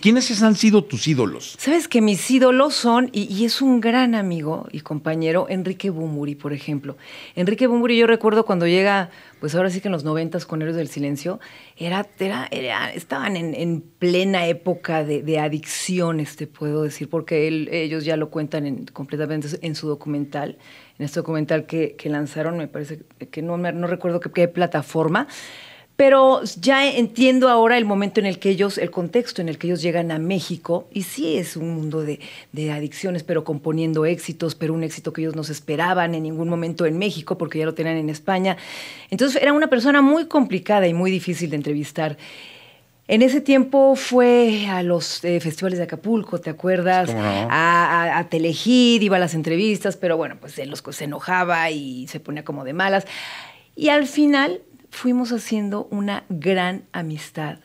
¿Quiénes han sido tus ídolos? Sabes que mis ídolos son, y, es un gran amigo y compañero, Enrique Bumuri, por ejemplo. Enrique Bumuri yo recuerdo cuando llega, pues ahora sí que en los noventas con Héroes del Silencio, era, estaban en, plena época de, de adicciones, te puedo decir, porque ellos ya lo cuentan completamente en su documental en este documental que, lanzaron, me parece que no, no recuerdo qué plataforma, pero ya entiendo ahora el momento en el que ellos, el contexto en el que ellos llegan a México, y sí es un mundo de, adicciones, pero componiendo éxitos, pero un éxito que ellos no se esperaban en ningún momento en México, porque ya lo tenían en España. Entonces era una persona muy complicada y muy difícil de entrevistar. En ese tiempo fue a los eh, festivales de Acapulco, ¿te acuerdas? A, a, iba a las entrevistas, pero bueno, pues se enojaba y se ponía como de malas. Y al final fuimos haciendo una gran amistad.